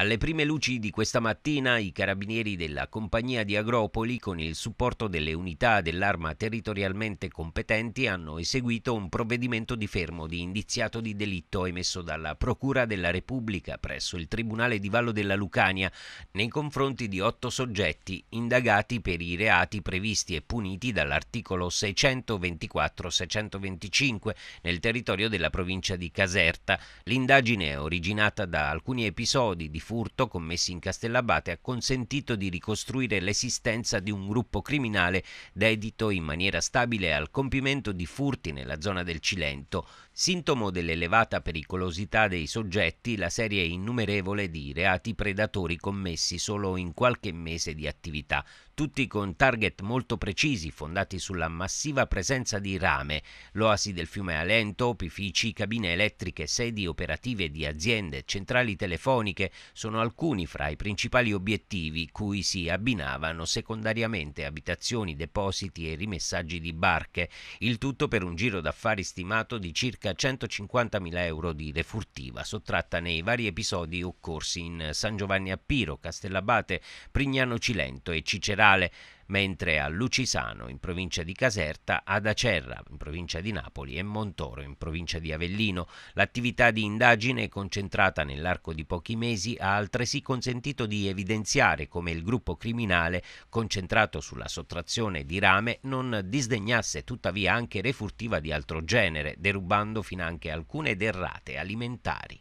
Alle prime luci di questa mattina i carabinieri della compagnia di Agropoli con il supporto delle unità dell'arma territorialmente competenti hanno eseguito un provvedimento di fermo di indiziato di delitto emesso dalla Procura della Repubblica presso il Tribunale di Vallo della Lucania nei confronti di otto soggetti indagati per i reati previsti e puniti dall'articolo 624-625 nel territorio della provincia di Caserta. L'indagine è originata da alcuni episodi di furto commessi in Castellabate ha consentito di ricostruire l'esistenza di un gruppo criminale dedito in maniera stabile al compimento di furti nella zona del Cilento. Sintomo dell'elevata pericolosità dei soggetti, la serie innumerevole di reati predatori commessi solo in qualche mese di attività tutti con target molto precisi fondati sulla massiva presenza di rame, loasi del fiume Alento, opifici, cabine elettriche, sedi operative di aziende, centrali telefoniche sono alcuni fra i principali obiettivi cui si abbinavano secondariamente abitazioni, depositi e rimessaggi di barche, il tutto per un giro d'affari stimato di circa 150.000 euro di refurtiva sottratta nei vari episodi occorsi in San Giovanni a Piro, Castellabate, Prignano Cilento e Cicerà Monreale, mentre a Lucisano, in provincia di Caserta, ad Acerra, in provincia di Napoli e Montoro, in provincia di Avellino. L'attività di indagine concentrata nell'arco di pochi mesi ha altresì consentito di evidenziare come il gruppo criminale, concentrato sulla sottrazione di rame, non disdegnasse tuttavia anche refurtiva di altro genere, derubando finanche alcune derrate alimentari.